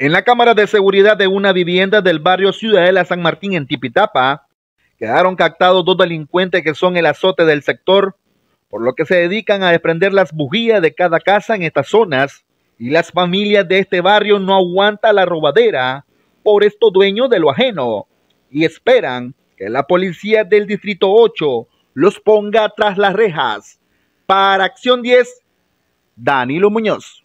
En la cámara de seguridad de una vivienda del barrio Ciudadela San Martín en Tipitapa, quedaron captados dos delincuentes que son el azote del sector, por lo que se dedican a desprender las bujías de cada casa en estas zonas y las familias de este barrio no aguanta la robadera por estos dueños de lo ajeno y esperan que la policía del Distrito 8 los ponga tras las rejas. Para Acción 10, Danilo Muñoz.